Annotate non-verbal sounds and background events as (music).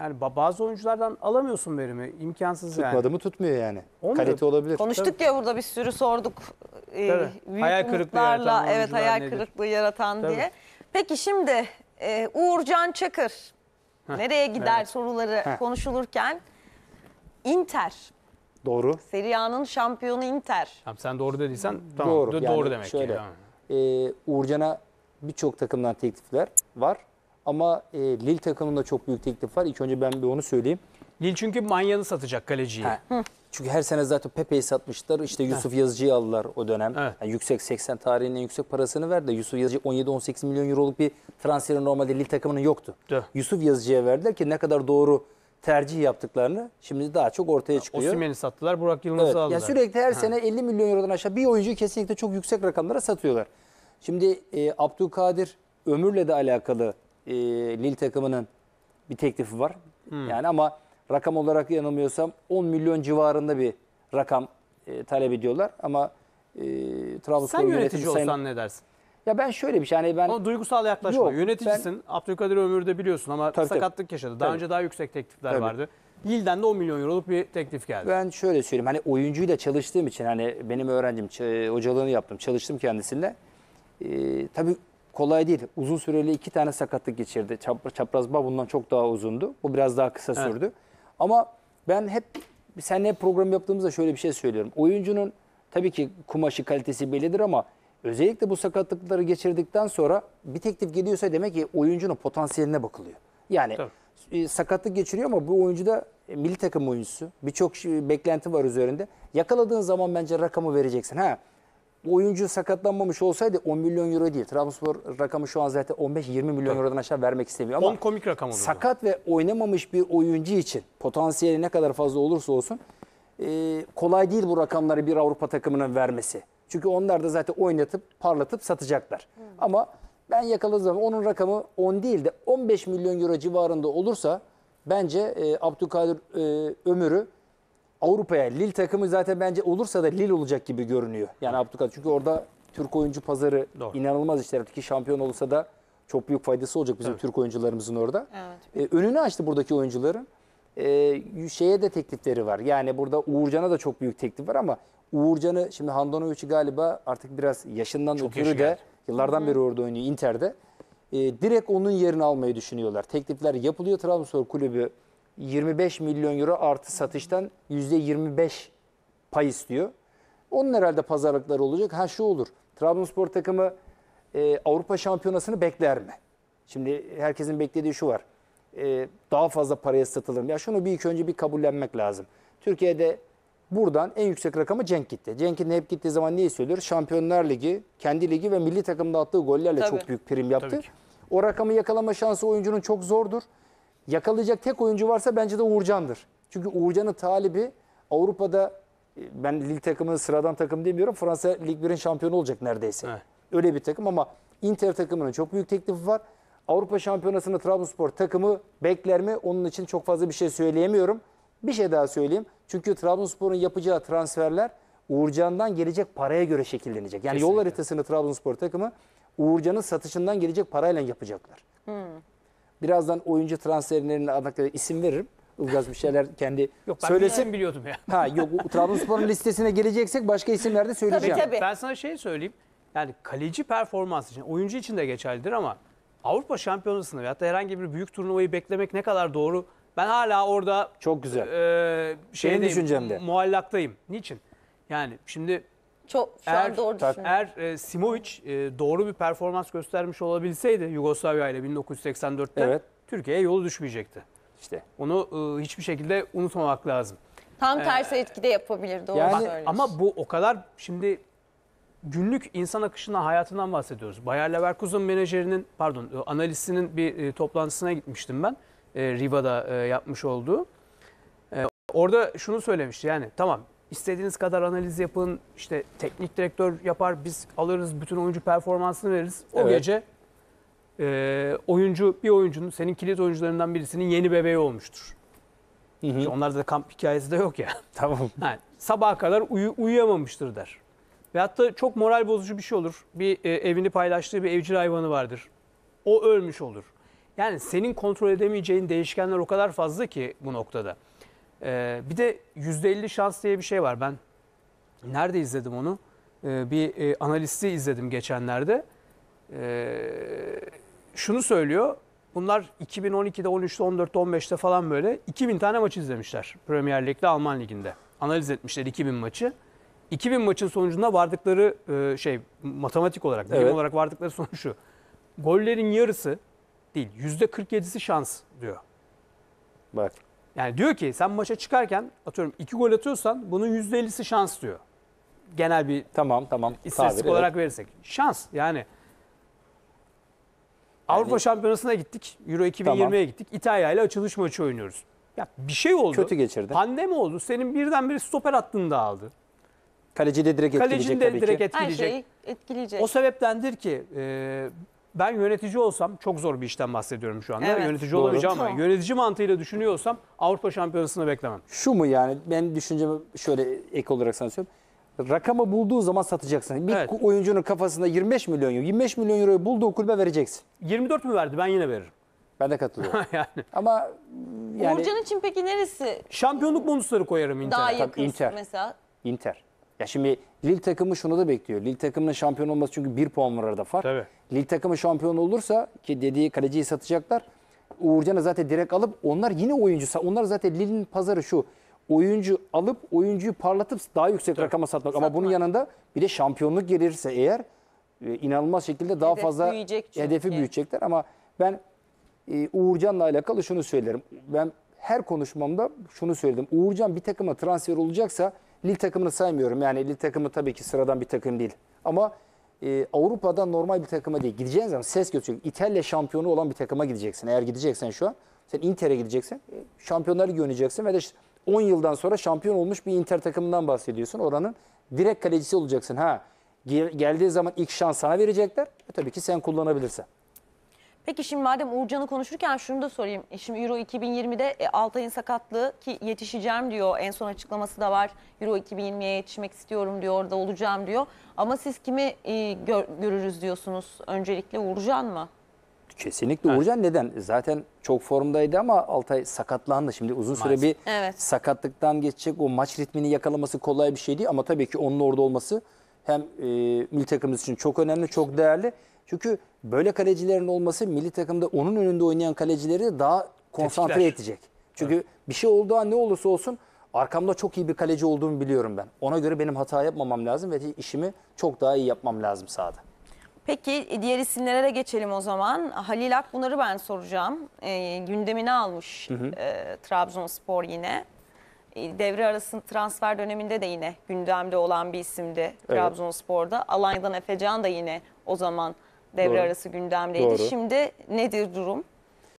Yani bazı oyunculardan alamıyorsun verimi. imkansız yani. Tutmadı mı tutmuyor yani. Olmuyor. Kalite olabilir. Konuştuk ya burada bir sürü sorduk. E, Tabii. Hayal kırıklığı yaratan Evet hayal nedir? kırıklığı yaratan Tabii. diye. Peki şimdi e, Uğurcan Çakır nereye gider soruları Heh. konuşulurken Inter. Doğru. Serie A'nın şampiyonu Inter. Tamam, sen doğru dediysen tamam, doğru, doğru demek şöyle, ki. Tamam. E, Uğurcan'a birçok takımdan teklifler var. Ama e, Lille takımında çok büyük teklif var. İlk önce ben bir onu söyleyeyim. Lille çünkü Manya'nı satacak kaleciyi. Çünkü her sene zaten Pepe'yi satmışlar. İşte Yusuf Hı. Yazıcı'yı aldılar o dönem. Evet. Yani yüksek 80 tarihinin yüksek parasını verdi. Yusuf Yazıcı 17-18 milyon euroluk bir transferi normalde Lille takımının yoktu. De. Yusuf Yazıcı'ya verdiler ki ne kadar doğru tercih yaptıklarını şimdi daha çok ortaya çıkıyor. Osimhen'i sattılar, Burak Yılmaz'ı evet. aldılar. Yani sürekli her ha. sene 50 milyon eurodan aşağı bir oyuncu kesinlikle çok yüksek rakamlara satıyorlar. Şimdi e, Abdülkadir Ömür'le de alakalı e, Lille takımının bir teklifi var. Hmm. Yani ama rakam olarak yanılmıyorsam 10 milyon civarında bir rakam e, talep ediyorlar. Ama e, Trabzonspor Sen yönetici olsan sayın... ne dersin? Ya ben şöyle bir şey hani ben... Ama duygusal yaklaşma. Yok, Yöneticisin. Ben... Abdülkadir de biliyorsun ama tabii, sakatlık tabii. yaşadı. Daha tabii. önce daha yüksek teklifler tabii. vardı. Lille'den de 10 milyon euroluk bir teklif geldi. Ben şöyle söyleyeyim. Hani oyuncuyla çalıştığım için hani benim öğrencim hocalığını yaptım. Çalıştım kendisinde Ee, tabii kolay değil. Uzun süreli iki tane sakatlık geçirdi. çapraz bağ bundan çok daha uzundu. Bu biraz daha kısa sürdü. Evet. Ama ben hep senle program yaptığımızda şöyle bir şey söylüyorum. Oyuncunun tabii ki kumaşı kalitesi bellidir ama özellikle bu sakatlıkları geçirdikten sonra bir teklif geliyorsa demek ki oyuncunun potansiyeline bakılıyor. Yani tabii. E, sakatlık geçiriyor ama bu oyuncu da e, milli takım oyuncusu. Birçok e, beklenti var üzerinde. Yakaladığın zaman bence rakamı vereceksin. Ha bu oyuncu sakatlanmamış olsaydı 10 milyon euro değil. Trabzonspor rakamı şu an zaten 15-20 milyon Tabii. eurodan aşağı vermek istemiyor ama 10 komik rakam olur. Sakat ve oynamamış bir oyuncu için potansiyeli ne kadar fazla olursa olsun e, kolay değil bu rakamları bir Avrupa takımının vermesi. Çünkü onlar da zaten oynatıp parlatıp satacaklar. Hı. Hmm. Ama ben yakaladığım zaman onun rakamı 10 değil de 15 milyon euro civarında olursa bence e, Abdülkadir e, Ömür'ü Avrupa'ya lil takımı zaten bence olursa da lil olacak gibi görünüyor. Yani Abdülkadir çünkü orada Türk oyuncu pazarı Doğru. inanılmaz işler. Ki şampiyon olursa da çok büyük faydası olacak bizim evet. Türk oyuncularımızın orada. Evet. Ee, önünü açtı buradaki oyuncuların. Ee, şeye de teklifleri var. Yani burada Uğurcan'a da çok büyük teklif var ama Uğurcan'ı şimdi Handanovic'i galiba artık biraz yaşından çok ötürü de yıllardan Hı -hı. beri orada oynuyor Inter'de. Ee, direkt onun yerini almayı düşünüyorlar. Teklifler yapılıyor Trabzonspor kulübü 25 milyon euro artı satıştan %25 pay istiyor. Onun herhalde pazarlıkları olacak. Ha şu olur. Trabzonspor takımı e, Avrupa Şampiyonası'nı bekler mi? Şimdi herkesin beklediği şu var. E, daha fazla paraya satılır mı? Ya şunu bir ilk önce bir kabullenmek lazım. Türkiye'de buradan en yüksek rakamı Cenk gitti. Cenk'in hep gittiği zaman neyi söylüyor? Şampiyonlar Ligi, kendi ligi ve milli takımda attığı gollerle Tabii. çok büyük prim yaptı. O rakamı yakalama şansı oyuncunun çok zordur yakalayacak tek oyuncu varsa bence de Uğurcan'dır. Çünkü Uğurcan'ın talibi Avrupa'da e, ben lig takımı sıradan takım demiyorum. Fransa Lig 1'in şampiyonu olacak neredeyse. Evet. Öyle bir takım ama Inter takımının çok büyük teklifi var. Avrupa Şampiyonası'nda Trabzonspor takımı bekler mi? Onun için çok fazla bir şey söyleyemiyorum. Bir şey daha söyleyeyim. Çünkü Trabzonspor'un yapacağı transferler Uğurcan'dan gelecek paraya göre şekillenecek. Yani Kesinlikle. yol haritasını Trabzonspor takımı Uğurcan'ın satışından gelecek parayla yapacaklar. Hmm. Birazdan oyuncu transferlerine alakalı isim veririm. Ilgaz bir şeyler kendi (laughs) Yok ben söylesin. biliyordum ya. Ha yok Trabzonspor'un listesine geleceksek başka isimlerde söyleyeceğim. Tabii, tabii. Ben sana şey söyleyeyim. Yani kaleci performans için oyuncu için de geçerlidir ama Avrupa şampiyonasında veyahut da herhangi bir büyük turnuvayı beklemek ne kadar doğru? Ben hala orada Çok güzel. E, şeydeyim, Benim düşüncemde. muallaktayım. Niçin? Yani şimdi çok şu eğer, an doğru düşünüyorum. Eğer e, Simovic e, doğru bir performans göstermiş olabilseydi Yugoslavya ile 1984'te evet. Türkiye'ye yolu düşmeyecekti. İşte onu e, hiçbir şekilde unutmamak lazım. Tam e, tersi ee, etkide yapabilir doğru yani, Ama bu o kadar şimdi günlük insan akışına hayatından bahsediyoruz. Bayer Leverkusen menajerinin pardon e, analistinin bir e, toplantısına gitmiştim ben. E, Riva'da e, yapmış olduğu. E, orada şunu söylemişti yani tamam İstediğiniz kadar analiz yapın. İşte teknik direktör yapar. Biz alırız bütün oyuncu performansını veririz. O Evet. gece e, oyuncu bir oyuncunun senin kilit oyuncularından birisinin yeni bebeği olmuştur. Şimdi onlarda da kamp hikayesi de yok ya. (laughs) Tamam. (laughs) Yani sabaha kadar uyu, uyuyamamıştır der. Ve hatta çok moral bozucu bir şey olur. Bir e, evini paylaştığı bir evcil hayvanı vardır. O ölmüş olur. Yani senin kontrol edemeyeceğin değişkenler o kadar fazla ki bu noktada. Ee, bir de %50 şans diye bir şey var. Ben nerede izledim onu? Ee, bir e, analisti izledim geçenlerde. Ee, şunu söylüyor. Bunlar 2012'de, 13'te, 14'te, 15'te falan böyle 2000 tane maç izlemişler. Premier Lig'de, Alman Ligi'nde. Analiz etmişler 2000 maçı. 2000 maçın sonucunda vardıkları e, şey matematik olarak, bilim evet. olarak vardıkları sonuç şu. Gollerin yarısı değil, %47'si şans diyor. Bak. Yani diyor ki sen maça çıkarken atıyorum iki gol atıyorsan bunun yüzde %50'si şans diyor. Genel bir Tamam tamam. istatistik Tabir, olarak evet. verirsek. Şans yani. Avrupa Şampiyonası'na gittik. Euro 2020'ye gittik. İtalya ile açılış maçı oynuyoruz. Ya bir şey oldu. Kötü geçirdi. Pandemi oldu. Senin birdenbire stoper hattını da aldı. Kaleci de direkt Kalecini etkileyecek de tabii direkt ki. Her etkileyecek. şeyi etkileyecek. O sebeptendir ki e, ben yönetici olsam çok zor bir işten bahsediyorum şu anda. Evet. Yönetici Doğru. olamayacağım ama yönetici mantığıyla düşünüyorsam Avrupa Şampiyonası'nı beklemem. Şu mu yani ben düşüncem şöyle ek olarak sana söyleyeyim. Rakamı bulduğu zaman satacaksın. Bir evet. oyuncunun kafasında 25 milyon euro. 25 milyon euroyu bulduğu kulübe vereceksin. 24 mü verdi? Ben yine veririm. Ben de katılıyorum. (laughs) yani. Ama yani... Uğurcan için peki neresi? Şampiyonluk bonusları koyarım Inter'e. Daha yakın Inter. mesela. Inter. Ya şimdi Lille takımı şunu da bekliyor. Lille takımının şampiyon olması çünkü bir puan var arada fark. Tabii. Lille takımı şampiyon olursa ki dediği kaleciyi satacaklar. Uğurcan'ı zaten direkt alıp onlar yine oyuncu. Onlar zaten Lille'in pazarı şu. Oyuncu alıp oyuncuyu parlatıp daha yüksek Tabii. rakama satmak. Ama bunun yanında bir de şampiyonluk gelirse eğer e, inanılmaz şekilde daha Hedef fazla büyüyecek hedefi büyüyecekler. Ama ben e, Uğurcan'la alakalı şunu söylerim. Ben her konuşmamda şunu söyledim. Uğurcan bir takıma transfer olacaksa Lille takımını saymıyorum. Yani Lille takımı tabii ki sıradan bir takım değil. Ama e, Avrupa'da normal bir takıma değil. Gideceğin zaman ses götürecek. İtalya şampiyonu olan bir takıma gideceksin. Eğer gideceksen şu an. Sen Inter'e gideceksin. E, şampiyonları Ligi ve de 10 yıldan sonra şampiyon olmuş bir Inter takımından bahsediyorsun. Oranın direkt kalecisi olacaksın. Ha geldiği zaman ilk şans sana verecekler. E, tabii ki sen kullanabilirsin. Peki şimdi madem Uğurcan'ı konuşurken şunu da sorayım. E şimdi Euro 2020'de e, Altay'ın sakatlığı ki yetişeceğim diyor. En son açıklaması da var. Euro 2020'ye yetişmek istiyorum diyor. Orada olacağım diyor. Ama siz kimi e, gör, görürüz diyorsunuz? Öncelikle Uğurcan mı? Kesinlikle evet. Uğurcan neden? Zaten çok formdaydı ama Altay sakatlandı. Şimdi uzun süre bir evet. sakatlıktan geçecek. O maç ritmini yakalaması kolay bir şey değil ama tabii ki onun orada olması hem e, milli takımımız için çok önemli, çok değerli. Çünkü böyle kalecilerin olması milli takımda onun önünde oynayan kalecileri daha konsantre Tetikler. edecek. Çünkü evet. bir şey olduğu an ne olursa olsun arkamda çok iyi bir kaleci olduğumu biliyorum ben. Ona göre benim hata yapmamam lazım ve işimi çok daha iyi yapmam lazım sahada. Peki diğer isimlere de geçelim o zaman. Halil Akbunar'ı ben soracağım. E, ee, gündemine almış hı hı. E, Trabzonspor yine. E, devre arası transfer döneminde de yine gündemde olan bir isimdi evet. Trabzonspor'da. Alanya'dan Efecan da yine o zaman devre Doğru. arası gündemdeydi. Doğru. Şimdi nedir durum?